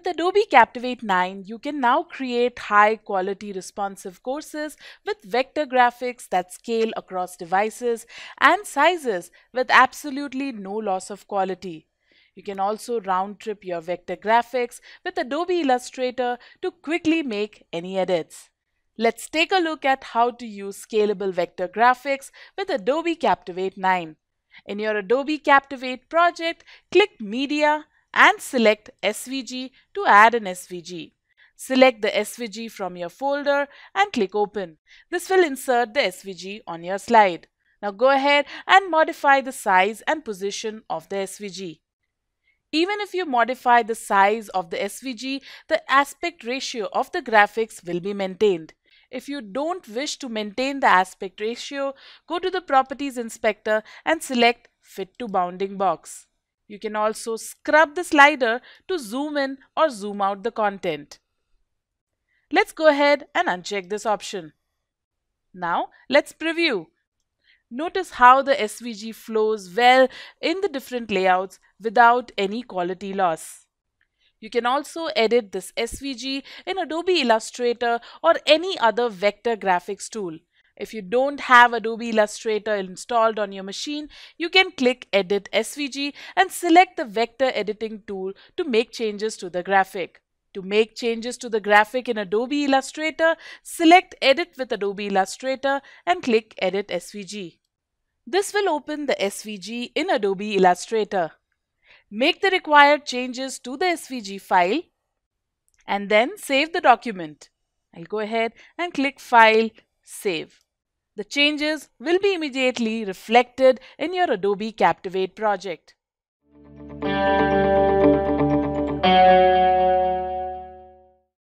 With Adobe Captivate 9, you can now create high quality responsive courses with vector graphics that scale across devices and sizes with absolutely no loss of quality. You can also round trip your vector graphics with Adobe Illustrator to quickly make any edits. Let's take a look at how to use scalable vector graphics with Adobe Captivate 9. In your Adobe Captivate project, click Media, and select SVG to add an SVG. Select the SVG from your folder and click open. This will insert the SVG on your slide. Now go ahead and modify the size and position of the SVG. Even if you modify the size of the SVG, the aspect ratio of the graphics will be maintained. If you don't wish to maintain the aspect ratio, go to the Properties Inspector and select Fit to Bounding Box. You can also scrub the slider to zoom in or zoom out the content. Let's go ahead and uncheck this option. Now let's preview. Notice how the SVG flows well in the different layouts without any quality loss. You can also edit this SVG in Adobe Illustrator or any other vector graphics tool. If you don't have Adobe Illustrator installed on your machine, you can click Edit SVG and select the Vector Editing tool to make changes to the graphic. To make changes to the graphic in Adobe Illustrator, select Edit with Adobe Illustrator and click Edit SVG. This will open the SVG in Adobe Illustrator. Make the required changes to the SVG file and then save the document. I'll go ahead and click File, Save. The changes will be immediately reflected in your Adobe Captivate project.